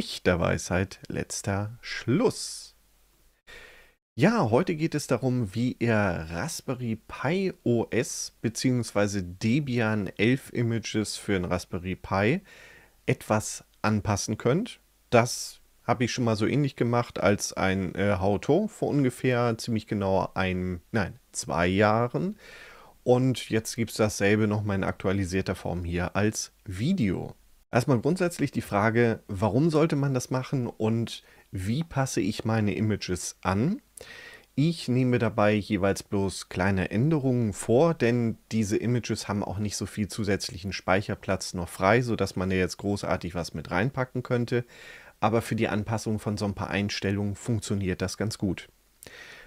nicht der Weisheit letzter Schluss. Ja, heute geht es darum, wie ihr Raspberry Pi OS bzw. Debian 11 Images für ein Raspberry Pi etwas anpassen könnt. Das habe ich schon mal so ähnlich gemacht als ein äh, how vor ungefähr ziemlich genau einem, nein, zwei Jahren. Und jetzt gibt es dasselbe nochmal in aktualisierter Form hier als Video. Erstmal grundsätzlich die Frage, warum sollte man das machen und wie passe ich meine Images an? Ich nehme dabei jeweils bloß kleine Änderungen vor, denn diese Images haben auch nicht so viel zusätzlichen Speicherplatz noch frei, sodass man da jetzt großartig was mit reinpacken könnte. Aber für die Anpassung von so ein paar Einstellungen funktioniert das ganz gut.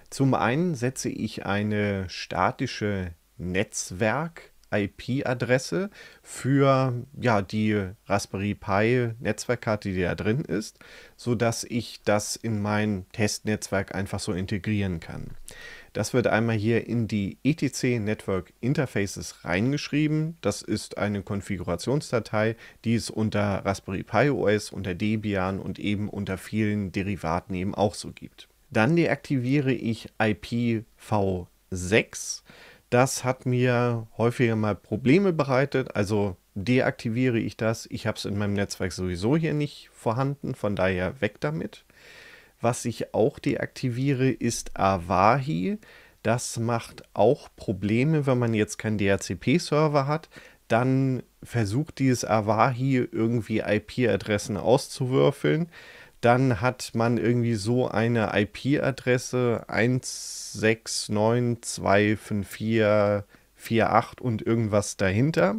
Zum einen setze ich eine statische Netzwerk- IP-Adresse für ja, die Raspberry Pi Netzwerkkarte, die da drin ist, sodass ich das in mein Testnetzwerk einfach so integrieren kann. Das wird einmal hier in die ETC Network Interfaces reingeschrieben. Das ist eine Konfigurationsdatei, die es unter Raspberry Pi OS, unter Debian und eben unter vielen Derivaten eben auch so gibt. Dann deaktiviere ich IPv6. Das hat mir häufiger mal Probleme bereitet. Also deaktiviere ich das. Ich habe es in meinem Netzwerk sowieso hier nicht vorhanden, von daher weg damit. Was ich auch deaktiviere, ist Awahi. Das macht auch Probleme, wenn man jetzt keinen DHCP-Server hat. Dann versucht dieses Awahi irgendwie IP-Adressen auszuwürfeln dann hat man irgendwie so eine IP-Adresse 169.254.48 und irgendwas dahinter.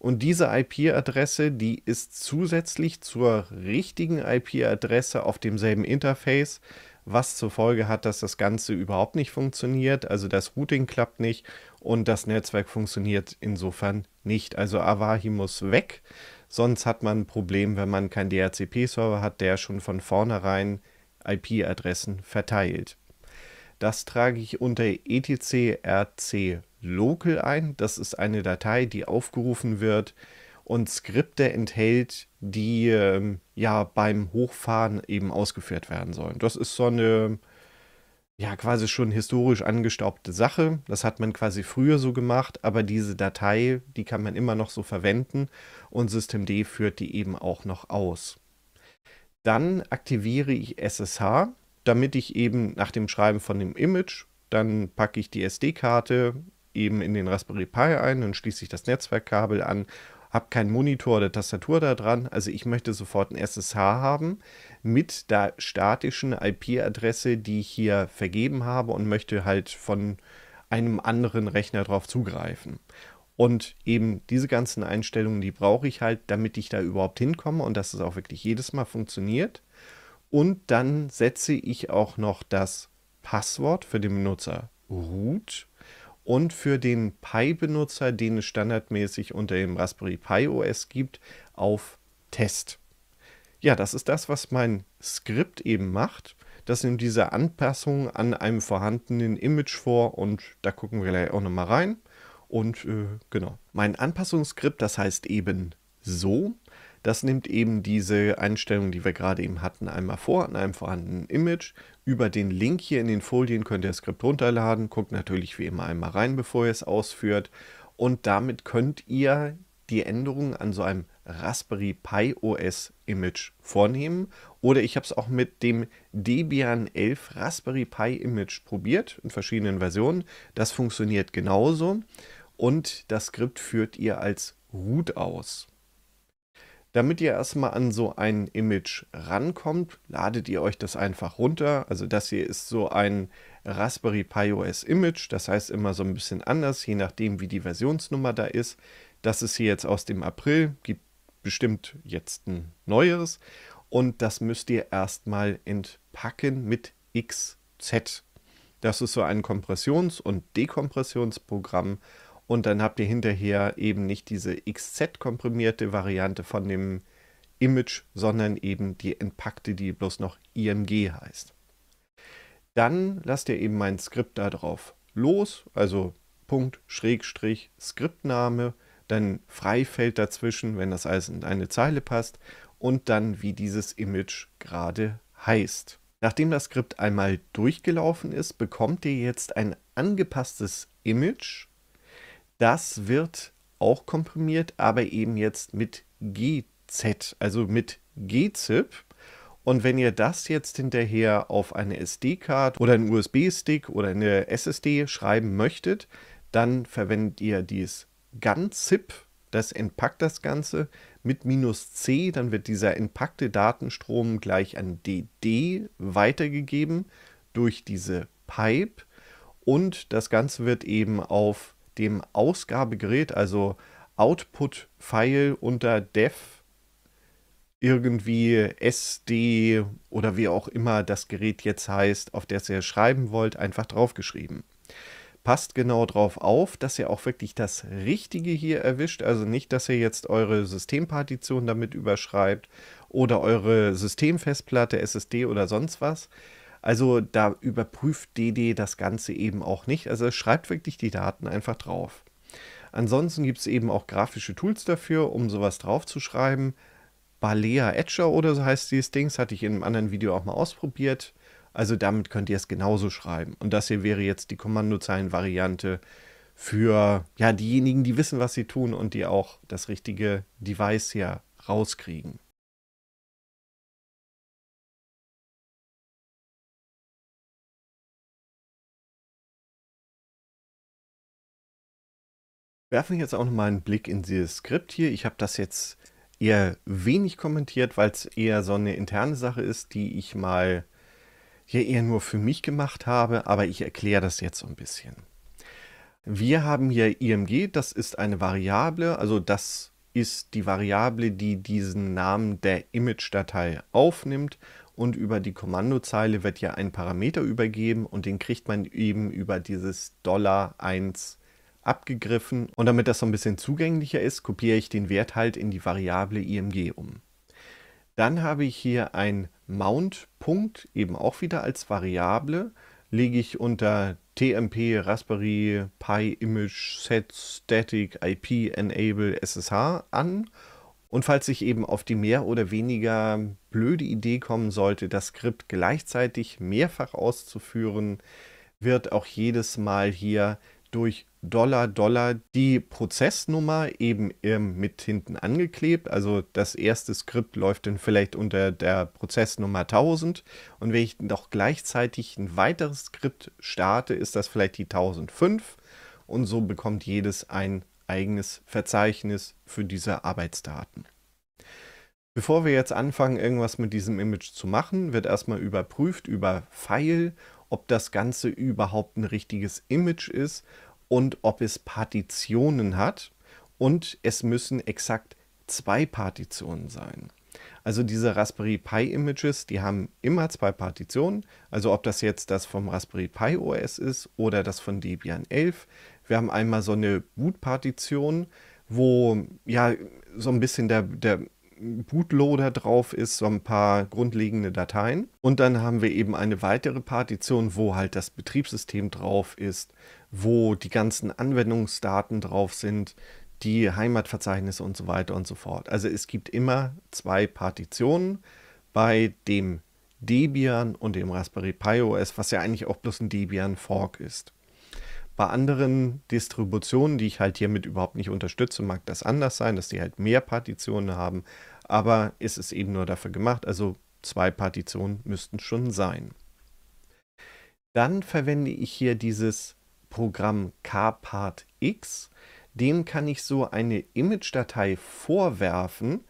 Und diese IP-Adresse, die ist zusätzlich zur richtigen IP-Adresse auf demselben Interface, was zur Folge hat, dass das Ganze überhaupt nicht funktioniert. Also das Routing klappt nicht und das Netzwerk funktioniert insofern nicht. Also Awahi muss weg. Sonst hat man ein Problem, wenn man keinen DHCP-Server hat, der schon von vornherein IP-Adressen verteilt. Das trage ich unter etc.rc local ein. Das ist eine Datei, die aufgerufen wird und Skripte enthält, die ähm, ja beim Hochfahren eben ausgeführt werden sollen. Das ist so eine ja quasi schon historisch angestaubte Sache. Das hat man quasi früher so gemacht, aber diese Datei, die kann man immer noch so verwenden und Systemd führt die eben auch noch aus. Dann aktiviere ich SSH, damit ich eben nach dem Schreiben von dem Image, dann packe ich die SD-Karte eben in den Raspberry Pi ein, dann schließe ich das Netzwerkkabel an habe keinen Monitor oder Tastatur da dran, also ich möchte sofort ein SSH haben mit der statischen IP-Adresse, die ich hier vergeben habe und möchte halt von einem anderen Rechner drauf zugreifen. Und eben diese ganzen Einstellungen, die brauche ich halt, damit ich da überhaupt hinkomme und dass es auch wirklich jedes Mal funktioniert. Und dann setze ich auch noch das Passwort für den Benutzer root und für den Pi-Benutzer, den es standardmäßig unter dem Raspberry Pi OS gibt, auf Test. Ja, das ist das, was mein Skript eben macht. Das sind diese Anpassungen an einem vorhandenen Image vor und da gucken wir gleich auch nochmal rein. Und äh, genau. Mein Anpassungsskript, das heißt eben so. Das nimmt eben diese Einstellung, die wir gerade eben hatten, einmal vor an einem vorhandenen Image. Über den Link hier in den Folien könnt ihr das Skript runterladen. Guckt natürlich wie immer einmal rein, bevor ihr es ausführt. Und damit könnt ihr die Änderungen an so einem Raspberry Pi OS Image vornehmen. Oder ich habe es auch mit dem Debian 11 Raspberry Pi Image probiert in verschiedenen Versionen. Das funktioniert genauso und das Skript führt ihr als root aus. Damit ihr erstmal an so ein Image rankommt, ladet ihr euch das einfach runter. Also das hier ist so ein Raspberry Pi OS Image, das heißt immer so ein bisschen anders, je nachdem wie die Versionsnummer da ist. Das ist hier jetzt aus dem April, gibt bestimmt jetzt ein neueres. Und das müsst ihr erstmal entpacken mit XZ. Das ist so ein Kompressions- und Dekompressionsprogramm. Und dann habt ihr hinterher eben nicht diese XZ-komprimierte Variante von dem Image, sondern eben die entpackte, die bloß noch IMG heißt. Dann lasst ihr eben mein Skript da drauf los, also Punkt, Schrägstrich, Skriptname dann Freifeld dazwischen, wenn das alles in eine Zeile passt und dann wie dieses Image gerade heißt. Nachdem das Skript einmal durchgelaufen ist, bekommt ihr jetzt ein angepasstes Image. Das wird auch komprimiert, aber eben jetzt mit GZ, also mit GZIP. Und wenn ihr das jetzt hinterher auf eine SD-Karte oder einen USB-Stick oder eine SSD schreiben möchtet, dann verwendet ihr dieses Gunzip, das entpackt das Ganze mit minus C, dann wird dieser entpackte Datenstrom gleich an DD weitergegeben durch diese Pipe und das Ganze wird eben auf dem Ausgabegerät, also Output-File unter dev irgendwie SD oder wie auch immer das Gerät jetzt heißt, auf das ihr schreiben wollt, einfach draufgeschrieben passt genau drauf auf, dass ihr auch wirklich das Richtige hier erwischt. Also nicht, dass ihr jetzt eure Systempartition damit überschreibt oder eure Systemfestplatte, SSD oder sonst was. Also da überprüft DD das Ganze eben auch nicht. Also schreibt wirklich die Daten einfach drauf. Ansonsten gibt es eben auch grafische Tools dafür, um sowas draufzuschreiben. Balea Etcher oder so heißt dieses Ding, das hatte ich in einem anderen Video auch mal ausprobiert. Also damit könnt ihr es genauso schreiben. Und das hier wäre jetzt die Kommandozeilen-Variante für ja, diejenigen, die wissen, was sie tun und die auch das richtige Device hier rauskriegen. Werfen jetzt auch nochmal einen Blick in dieses Skript hier. Ich habe das jetzt eher wenig kommentiert, weil es eher so eine interne Sache ist, die ich mal ja eher nur für mich gemacht habe, aber ich erkläre das jetzt so ein bisschen. Wir haben hier img, das ist eine Variable, also das ist die Variable, die diesen Namen der Image-Datei aufnimmt und über die Kommandozeile wird ja ein Parameter übergeben und den kriegt man eben über dieses Dollar 1 abgegriffen. Und damit das so ein bisschen zugänglicher ist, kopiere ich den Wert halt in die Variable img um. Dann habe ich hier ein Mount-Punkt eben auch wieder als Variable lege ich unter TMP, Raspberry Pi Image Set Static IP Enable SSH an. Und falls ich eben auf die mehr oder weniger blöde Idee kommen sollte, das Skript gleichzeitig mehrfach auszuführen, wird auch jedes Mal hier durch Dollar Dollar die Prozessnummer eben ähm, mit hinten angeklebt. Also das erste Skript läuft dann vielleicht unter der Prozessnummer 1000 und wenn ich noch gleichzeitig ein weiteres Skript starte, ist das vielleicht die 1005 und so bekommt jedes ein eigenes Verzeichnis für diese Arbeitsdaten. Bevor wir jetzt anfangen, irgendwas mit diesem Image zu machen, wird erstmal überprüft über File, ob das Ganze überhaupt ein richtiges Image ist und ob es Partitionen hat. Und es müssen exakt zwei Partitionen sein. Also diese Raspberry Pi Images, die haben immer zwei Partitionen. Also ob das jetzt das vom Raspberry Pi OS ist oder das von Debian 11. Wir haben einmal so eine Boot-Partition, wo ja so ein bisschen der, der Bootloader drauf ist, so ein paar grundlegende Dateien. Und dann haben wir eben eine weitere Partition, wo halt das Betriebssystem drauf ist, wo die ganzen Anwendungsdaten drauf sind, die Heimatverzeichnisse und so weiter und so fort. Also es gibt immer zwei Partitionen bei dem Debian und dem Raspberry Pi OS, was ja eigentlich auch bloß ein Debian Fork ist. Bei anderen Distributionen, die ich halt hiermit überhaupt nicht unterstütze, mag das anders sein, dass die halt mehr Partitionen haben, aber ist es eben nur dafür gemacht, also zwei Partitionen müssten schon sein. Dann verwende ich hier dieses Programm kpartx. Dem kann ich so eine Image-Datei vorwerfen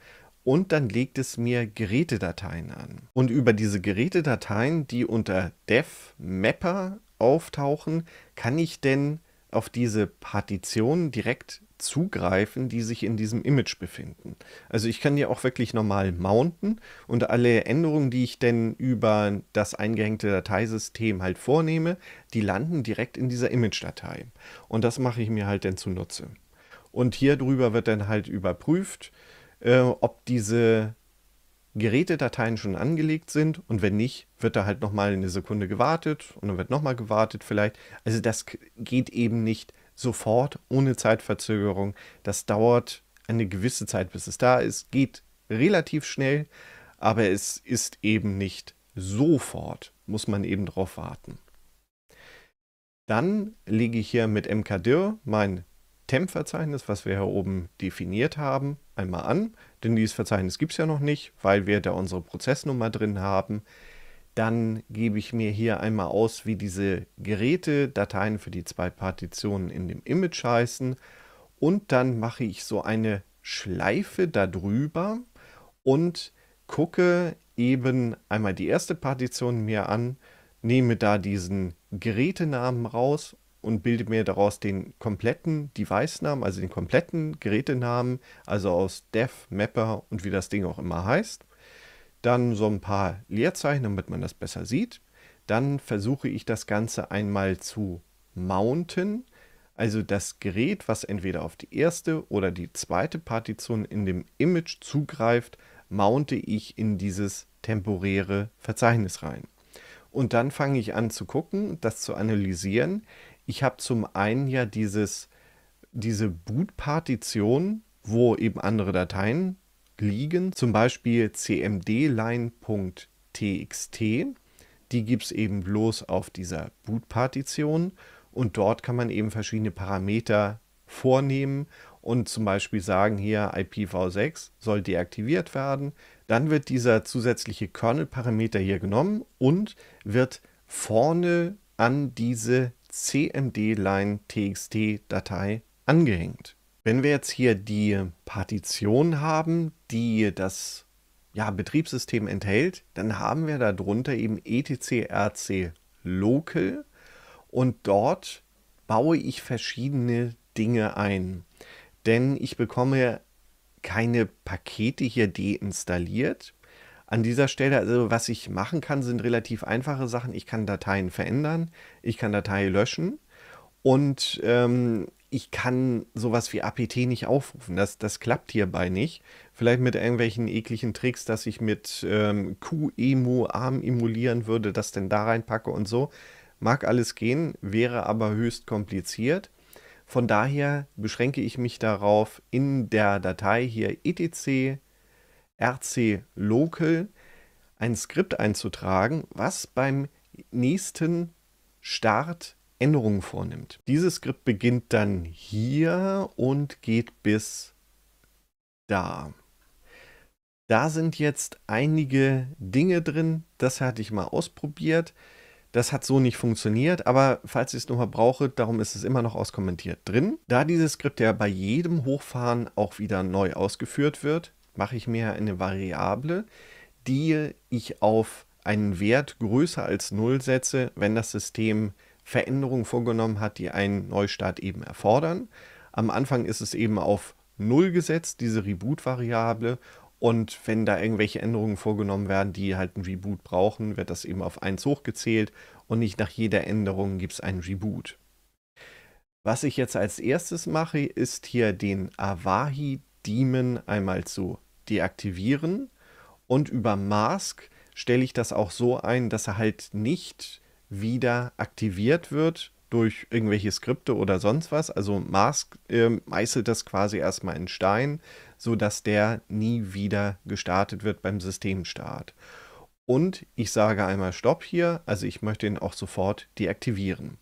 und dann legt es mir Gerätedateien an. Und über diese Gerätedateien, die unter devmapper auftauchen, kann ich denn auf diese Partitionen direkt zugreifen, die sich in diesem Image befinden. Also ich kann ja auch wirklich normal mounten und alle Änderungen, die ich denn über das eingehängte Dateisystem halt vornehme, die landen direkt in dieser Image-Datei. Und das mache ich mir halt dann zunutze. Und hier drüber wird dann halt überprüft, äh, ob diese Gerätedateien schon angelegt sind und wenn nicht, wird da halt nochmal eine Sekunde gewartet und dann wird nochmal gewartet vielleicht. Also das geht eben nicht sofort ohne Zeitverzögerung. Das dauert eine gewisse Zeit, bis es da ist. Geht relativ schnell, aber es ist eben nicht sofort. Muss man eben drauf warten. Dann lege ich hier mit mkdir mein TEMP-Verzeichnis, was wir hier oben definiert haben, einmal an. Denn dieses Verzeichnis gibt es ja noch nicht, weil wir da unsere Prozessnummer drin haben. Dann gebe ich mir hier einmal aus, wie diese Geräte Dateien für die zwei Partitionen in dem Image heißen. Und dann mache ich so eine Schleife darüber und gucke eben einmal die erste Partition mir an, nehme da diesen Gerätenamen raus und bilde mir daraus den kompletten Device-Namen, also den kompletten Gerätenamen, also aus Dev, Mapper und wie das Ding auch immer heißt. Dann so ein paar Leerzeichen, damit man das besser sieht. Dann versuche ich das Ganze einmal zu mounten, also das Gerät, was entweder auf die erste oder die zweite Partition in dem Image zugreift, mounte ich in dieses temporäre Verzeichnis rein. Und dann fange ich an zu gucken, das zu analysieren ich habe zum einen ja dieses, diese Boot-Partition, wo eben andere Dateien liegen, zum Beispiel cmdline.txt. Die gibt es eben bloß auf dieser Boot-Partition und dort kann man eben verschiedene Parameter vornehmen und zum Beispiel sagen hier IPv6 soll deaktiviert werden. Dann wird dieser zusätzliche Kernel-Parameter hier genommen und wird vorne an diese cmd-line-txt-Datei angehängt. Wenn wir jetzt hier die Partition haben, die das ja, Betriebssystem enthält, dann haben wir darunter eben etc.rc local und dort baue ich verschiedene Dinge ein. Denn ich bekomme keine Pakete hier deinstalliert, an dieser Stelle, also was ich machen kann, sind relativ einfache Sachen. Ich kann Dateien verändern, ich kann Dateien löschen und ähm, ich kann sowas wie APT nicht aufrufen. Das, das klappt hierbei nicht. Vielleicht mit irgendwelchen ekligen Tricks, dass ich mit ähm, q ARM emulieren würde, das denn da reinpacke und so. Mag alles gehen, wäre aber höchst kompliziert. Von daher beschränke ich mich darauf, in der Datei hier etc RC Local ein Skript einzutragen, was beim nächsten Start Änderungen vornimmt. Dieses Skript beginnt dann hier und geht bis da. Da sind jetzt einige Dinge drin, das hatte ich mal ausprobiert. Das hat so nicht funktioniert, aber falls ich es nochmal brauche, darum ist es immer noch auskommentiert drin. Da dieses Skript ja bei jedem Hochfahren auch wieder neu ausgeführt wird, mache ich mir eine Variable, die ich auf einen Wert größer als 0 setze, wenn das System Veränderungen vorgenommen hat, die einen Neustart eben erfordern. Am Anfang ist es eben auf 0 gesetzt, diese Reboot-Variable. Und wenn da irgendwelche Änderungen vorgenommen werden, die halt einen Reboot brauchen, wird das eben auf 1 hochgezählt und nicht nach jeder Änderung gibt es einen Reboot. Was ich jetzt als erstes mache, ist hier den Awahi Daemon einmal zu deaktivieren. Und über Mask stelle ich das auch so ein, dass er halt nicht wieder aktiviert wird durch irgendwelche Skripte oder sonst was. Also Mask äh, meißelt das quasi erstmal in Stein, sodass der nie wieder gestartet wird beim Systemstart. Und ich sage einmal Stopp hier, also ich möchte ihn auch sofort deaktivieren.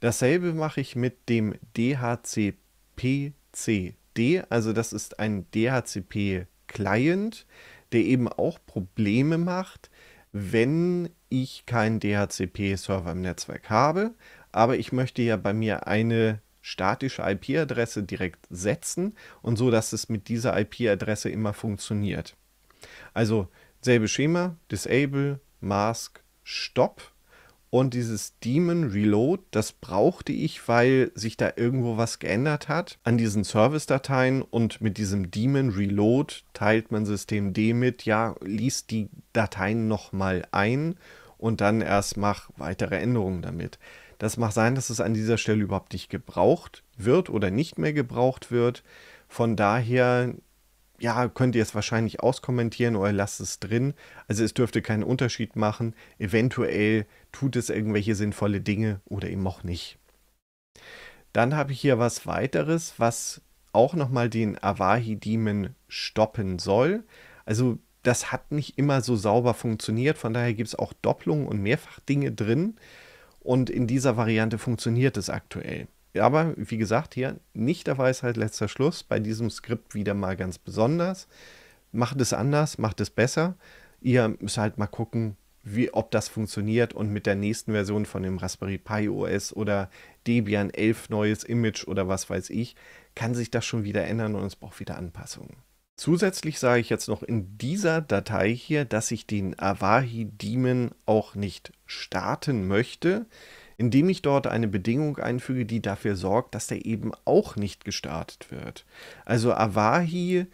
Dasselbe mache ich mit dem DHCPC D, also das ist ein DHCP-Client, der eben auch Probleme macht, wenn ich keinen DHCP-Server im Netzwerk habe, aber ich möchte ja bei mir eine statische IP-Adresse direkt setzen und so, dass es mit dieser IP-Adresse immer funktioniert. Also selbe Schema, Disable, Mask, Stop und dieses Demon Reload, das brauchte ich, weil sich da irgendwo was geändert hat an diesen Service-Dateien. Und mit diesem Demon Reload teilt man Systemd mit, ja, liest die Dateien nochmal ein und dann erst mach weitere Änderungen damit. Das mag sein, dass es an dieser Stelle überhaupt nicht gebraucht wird oder nicht mehr gebraucht wird. Von daher ja, könnt ihr es wahrscheinlich auskommentieren oder lasst es drin. Also es dürfte keinen Unterschied machen. Eventuell tut es irgendwelche sinnvolle Dinge oder eben auch nicht. Dann habe ich hier was weiteres, was auch nochmal den Awahi-Demon stoppen soll. Also das hat nicht immer so sauber funktioniert, von daher gibt es auch Doppelungen und Mehrfachdinge drin. Und in dieser Variante funktioniert es aktuell aber wie gesagt, hier nicht der Weisheit letzter Schluss, bei diesem Skript wieder mal ganz besonders. Macht es anders, macht es besser. Ihr müsst halt mal gucken, wie, ob das funktioniert und mit der nächsten Version von dem Raspberry Pi OS oder Debian 11 neues Image oder was weiß ich, kann sich das schon wieder ändern und es braucht wieder Anpassungen. Zusätzlich sage ich jetzt noch in dieser Datei hier, dass ich den Awahi Daemon auch nicht starten möchte indem ich dort eine Bedingung einfüge, die dafür sorgt, dass der eben auch nicht gestartet wird. Also Awahi,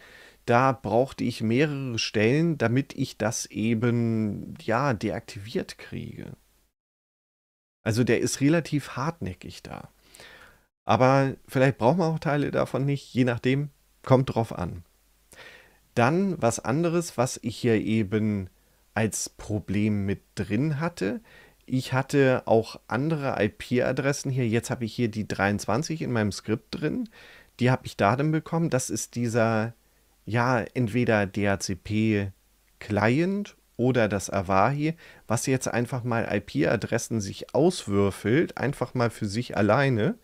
da brauchte ich mehrere Stellen, damit ich das eben, ja, deaktiviert kriege. Also der ist relativ hartnäckig da. Aber vielleicht braucht man auch Teile davon nicht, je nachdem, kommt drauf an. Dann was anderes, was ich hier eben als Problem mit drin hatte, ich hatte auch andere IP-Adressen hier. Jetzt habe ich hier die 23 in meinem Skript drin. Die habe ich da dann bekommen. Das ist dieser, ja, entweder DHCP-Client oder das Awahi, was jetzt einfach mal IP-Adressen sich auswürfelt, einfach mal für sich alleine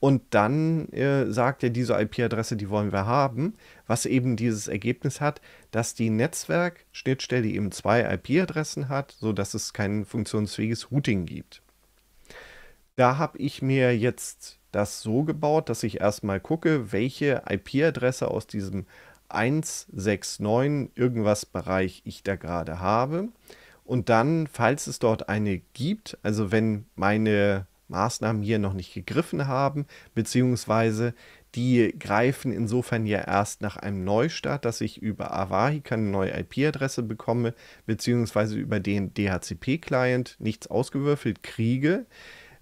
und dann äh, sagt er, diese IP-Adresse, die wollen wir haben, was eben dieses Ergebnis hat, dass die Netzwerkschnittstelle eben zwei IP-Adressen hat, sodass es kein funktionsfähiges Routing gibt. Da habe ich mir jetzt das so gebaut, dass ich erstmal gucke, welche IP-Adresse aus diesem 169 irgendwas Bereich ich da gerade habe. Und dann, falls es dort eine gibt, also wenn meine Maßnahmen hier noch nicht gegriffen haben, beziehungsweise die greifen insofern ja erst nach einem Neustart, dass ich über Avahi keine neue IP-Adresse bekomme, beziehungsweise über den DHCP-Client nichts ausgewürfelt kriege.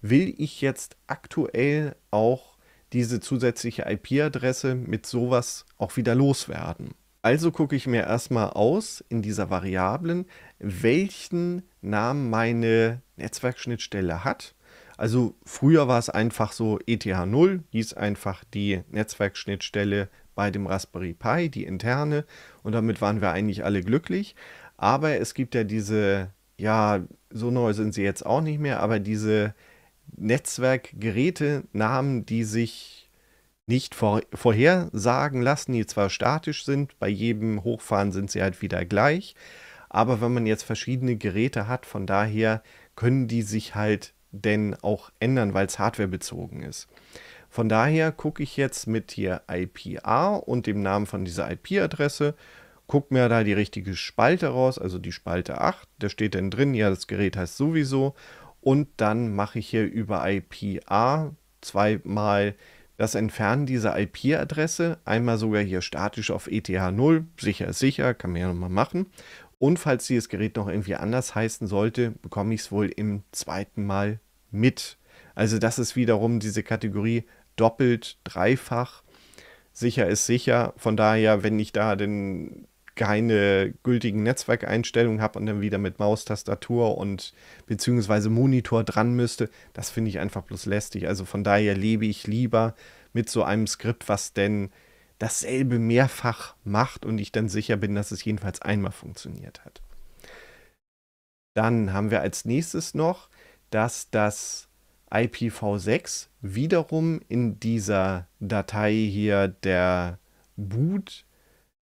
Will ich jetzt aktuell auch diese zusätzliche IP-Adresse mit sowas auch wieder loswerden? Also gucke ich mir erstmal aus in dieser Variablen, welchen Namen meine Netzwerkschnittstelle hat also früher war es einfach so, ETH0 hieß einfach die Netzwerkschnittstelle bei dem Raspberry Pi, die interne, und damit waren wir eigentlich alle glücklich. Aber es gibt ja diese, ja, so neu sind sie jetzt auch nicht mehr, aber diese Netzwerkgeräte-Namen, die sich nicht vor, vorhersagen lassen, die zwar statisch sind, bei jedem Hochfahren sind sie halt wieder gleich, aber wenn man jetzt verschiedene Geräte hat, von daher können die sich halt denn auch ändern, weil es hardwarebezogen ist. Von daher gucke ich jetzt mit hier IPA und dem Namen von dieser IP-Adresse, gucke mir da die richtige Spalte raus, also die Spalte 8, da steht dann drin, ja, das Gerät heißt sowieso und dann mache ich hier über IPA zweimal das Entfernen dieser IP-Adresse, einmal sogar hier statisch auf ETH0, sicher ist sicher, kann man ja nochmal machen, und falls dieses Gerät noch irgendwie anders heißen sollte, bekomme ich es wohl im zweiten Mal mit. Also das ist wiederum diese Kategorie doppelt, dreifach. Sicher ist sicher. Von daher, wenn ich da denn keine gültigen Netzwerkeinstellungen habe und dann wieder mit Maustastatur und beziehungsweise Monitor dran müsste, das finde ich einfach bloß lästig. Also von daher lebe ich lieber mit so einem Skript, was denn dasselbe mehrfach macht und ich dann sicher bin, dass es jedenfalls einmal funktioniert hat. Dann haben wir als nächstes noch, dass das IPv6 wiederum in dieser Datei hier der Boot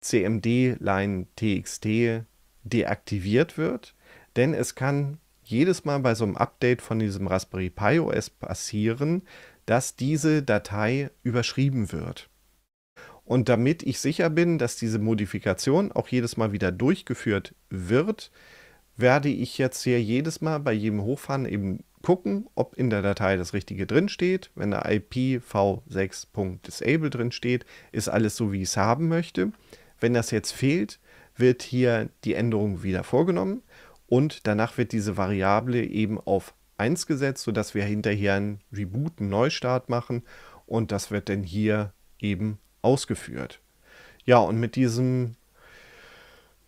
CMD Line TXT deaktiviert wird, denn es kann jedes Mal bei so einem Update von diesem Raspberry Pi OS passieren, dass diese Datei überschrieben wird. Und damit ich sicher bin, dass diese Modifikation auch jedes Mal wieder durchgeführt wird, werde ich jetzt hier jedes Mal bei jedem Hochfahren eben gucken, ob in der Datei das Richtige drin steht. Wenn da IPv6.disable drin steht, ist alles so, wie ich es haben möchte. Wenn das jetzt fehlt, wird hier die Änderung wieder vorgenommen und danach wird diese Variable eben auf 1 gesetzt, sodass wir hinterher einen Reboot, einen Neustart machen und das wird dann hier eben ausgeführt. Ja, und mit diesem,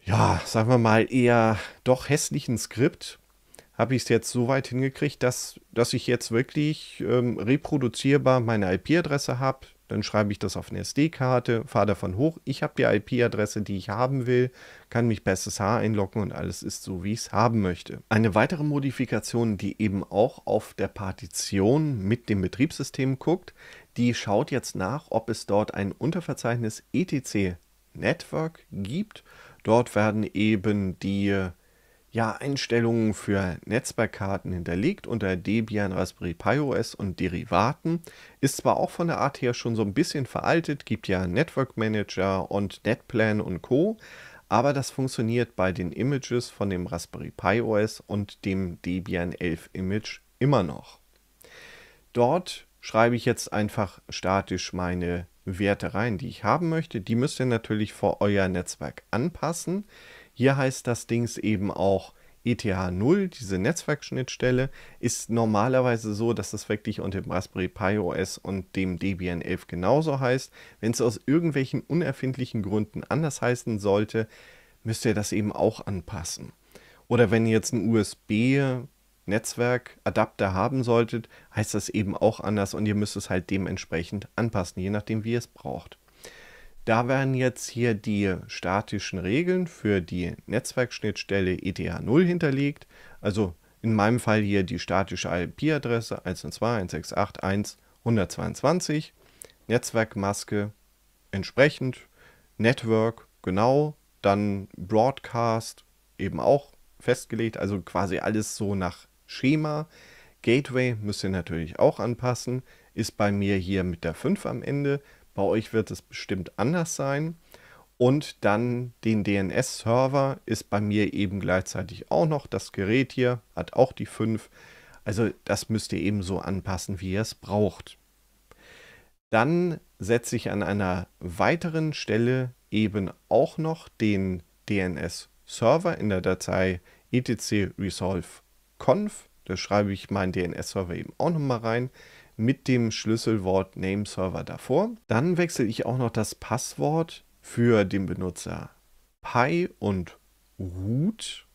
ja, sagen wir mal, eher doch hässlichen Skript habe ich es jetzt so weit hingekriegt, dass, dass ich jetzt wirklich ähm, reproduzierbar meine IP-Adresse habe. Dann schreibe ich das auf eine SD-Karte, fahre davon hoch. Ich habe die IP-Adresse, die ich haben will, kann mich bestes SSH einloggen und alles ist so, wie ich es haben möchte. Eine weitere Modifikation, die eben auch auf der Partition mit dem Betriebssystem guckt, die schaut jetzt nach, ob es dort ein Unterverzeichnis etc Network gibt. Dort werden eben die ja, Einstellungen für Netzwerkkarten hinterlegt unter Debian, Raspberry Pi OS und Derivaten. Ist zwar auch von der Art her schon so ein bisschen veraltet, gibt ja Network Manager und Netplan und Co. Aber das funktioniert bei den Images von dem Raspberry Pi OS und dem Debian 11 Image immer noch. Dort schreibe ich jetzt einfach statisch meine Werte rein, die ich haben möchte. Die müsst ihr natürlich vor euer Netzwerk anpassen. Hier heißt das Dings eben auch ETH0, diese Netzwerkschnittstelle, ist normalerweise so, dass das wirklich unter dem Raspberry Pi OS und dem Debian 11 genauso heißt. Wenn es aus irgendwelchen unerfindlichen Gründen anders heißen sollte, müsst ihr das eben auch anpassen. Oder wenn ihr jetzt ein USB Netzwerkadapter haben solltet, heißt das eben auch anders und ihr müsst es halt dementsprechend anpassen, je nachdem wie ihr es braucht. Da werden jetzt hier die statischen Regeln für die Netzwerkschnittstelle ETH0 hinterlegt, also in meinem Fall hier die statische IP-Adresse 1.2.168.1.122. Netzwerkmaske entsprechend, Network genau, dann Broadcast eben auch festgelegt, also quasi alles so nach Schema. Gateway müsst ihr natürlich auch anpassen. Ist bei mir hier mit der 5 am Ende. Bei euch wird es bestimmt anders sein. Und dann den DNS-Server ist bei mir eben gleichzeitig auch noch. Das Gerät hier hat auch die 5. Also das müsst ihr eben so anpassen, wie ihr es braucht. Dann setze ich an einer weiteren Stelle eben auch noch den DNS-Server in der Datei etc resolve conf, da schreibe ich meinen DNS-Server eben auch nochmal rein, mit dem Schlüsselwort Nameserver davor. Dann wechsle ich auch noch das Passwort für den Benutzer Pi und Root,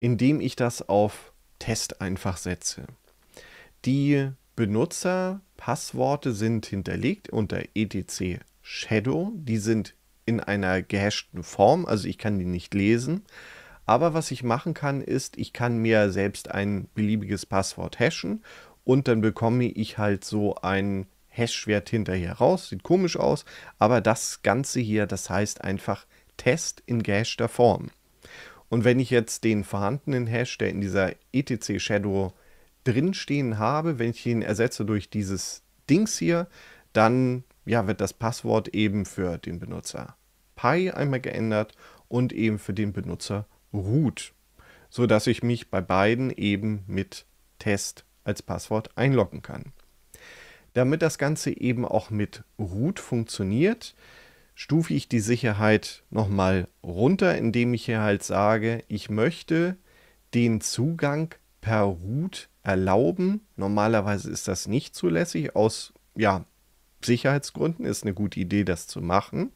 indem ich das auf Test einfach setze. Die Benutzerpassworte sind hinterlegt unter etc shadow. Die sind in einer gehashten Form, also ich kann die nicht lesen. Aber was ich machen kann, ist, ich kann mir selbst ein beliebiges Passwort hashen und dann bekomme ich halt so ein Hash-Schwert hinterher raus. Sieht komisch aus, aber das Ganze hier, das heißt einfach Test in gehashter Form. Und wenn ich jetzt den vorhandenen Hash, der in dieser etc Shadow drinstehen habe, wenn ich ihn ersetze durch dieses Dings hier, dann ja, wird das Passwort eben für den Benutzer Pi einmal geändert und eben für den Benutzer ruht, so dass ich mich bei beiden eben mit Test als Passwort einloggen kann. Damit das Ganze eben auch mit root funktioniert, stufe ich die Sicherheit nochmal runter, indem ich hier halt sage, ich möchte den Zugang per root erlauben. Normalerweise ist das nicht zulässig aus ja, Sicherheitsgründen ist eine gute Idee, das zu machen.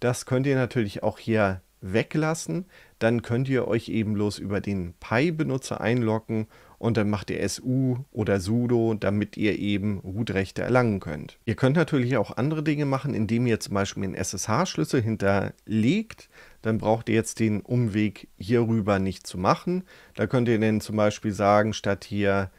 Das könnt ihr natürlich auch hier weglassen, dann könnt ihr euch eben bloß über den Pi-Benutzer einloggen und dann macht ihr SU oder sudo, damit ihr eben Root-Rechte erlangen könnt. Ihr könnt natürlich auch andere Dinge machen, indem ihr zum Beispiel einen SSH-Schlüssel hinterlegt. Dann braucht ihr jetzt den Umweg hierüber nicht zu machen. Da könnt ihr dann zum Beispiel sagen, statt hier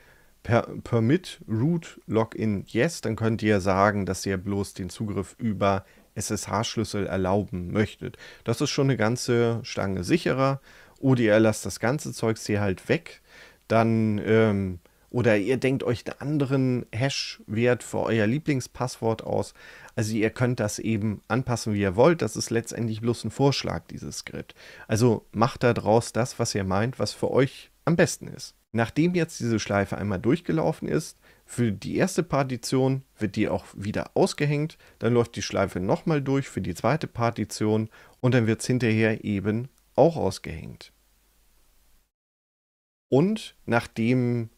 Permit Root Login Yes, dann könnt ihr sagen, dass ihr bloß den Zugriff über SSH-Schlüssel erlauben möchtet. Das ist schon eine ganze Stange sicherer. Oder ihr lasst das ganze Zeugs hier halt weg. Dann, ähm, oder ihr denkt euch einen anderen Hash-Wert für euer Lieblingspasswort aus. Also ihr könnt das eben anpassen, wie ihr wollt. Das ist letztendlich bloß ein Vorschlag, dieses Skript. Also macht daraus das, was ihr meint, was für euch am besten ist. Nachdem jetzt diese Schleife einmal durchgelaufen ist, für die erste Partition wird die auch wieder ausgehängt, dann läuft die Schleife nochmal durch für die zweite Partition und dann wird es hinterher eben auch ausgehängt. Und nachdem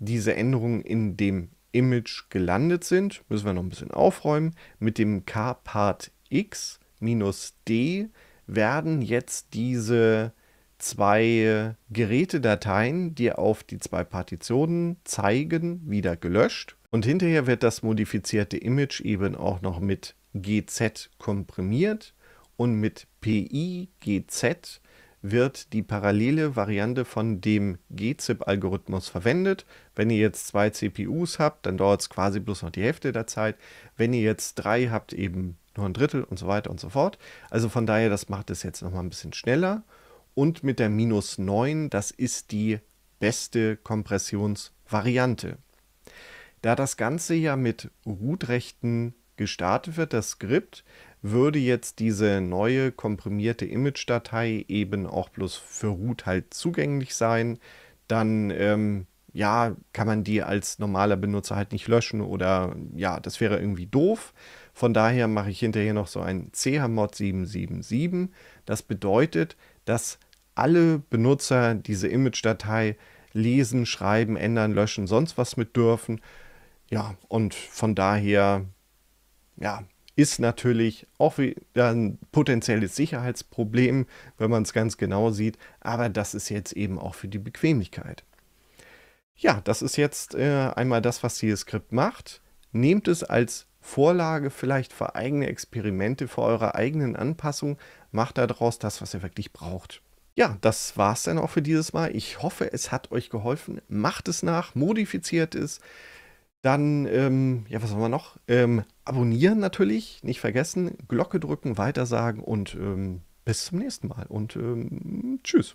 diese Änderungen in dem Image gelandet sind, müssen wir noch ein bisschen aufräumen. Mit dem K-Part X minus D werden jetzt diese zwei Gerätedateien, die auf die zwei Partitionen zeigen, wieder gelöscht. Und hinterher wird das modifizierte Image eben auch noch mit GZ komprimiert und mit PIGZ wird die parallele Variante von dem GZIP-Algorithmus verwendet. Wenn ihr jetzt zwei CPUs habt, dann dauert es quasi bloß noch die Hälfte der Zeit. Wenn ihr jetzt drei habt, eben nur ein Drittel und so weiter und so fort. Also von daher, das macht es jetzt nochmal ein bisschen schneller und mit der minus 9, das ist die beste Kompressionsvariante. Da das Ganze ja mit Root-Rechten gestartet wird, das Skript, würde jetzt diese neue komprimierte Image-Datei eben auch bloß für Root halt zugänglich sein. Dann ähm, ja, kann man die als normaler Benutzer halt nicht löschen oder ja, das wäre irgendwie doof. Von daher mache ich hinterher noch so ein chmod 777. Das bedeutet, dass alle Benutzer diese Image-Datei lesen, schreiben, ändern, löschen, sonst was mit dürfen. Ja, und von daher, ja, ist natürlich auch wieder ein potenzielles Sicherheitsproblem, wenn man es ganz genau sieht, aber das ist jetzt eben auch für die Bequemlichkeit. Ja, das ist jetzt äh, einmal das, was dieses Skript macht. Nehmt es als Vorlage vielleicht für eigene Experimente, für eure eigenen Anpassungen. Macht daraus das, was ihr wirklich braucht. Ja, das war es dann auch für dieses Mal. Ich hoffe, es hat euch geholfen. Macht es nach, modifiziert es. Dann, ähm, ja, was haben wir noch? Ähm, abonnieren natürlich, nicht vergessen. Glocke drücken, weitersagen und ähm, bis zum nächsten Mal. Und ähm, tschüss.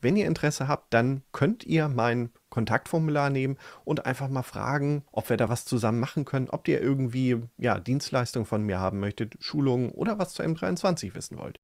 wenn ihr Interesse habt, dann könnt ihr mein Kontaktformular nehmen und einfach mal fragen, ob wir da was zusammen machen können, ob ihr irgendwie ja, Dienstleistungen von mir haben möchtet, Schulungen oder was zu M23 wissen wollt.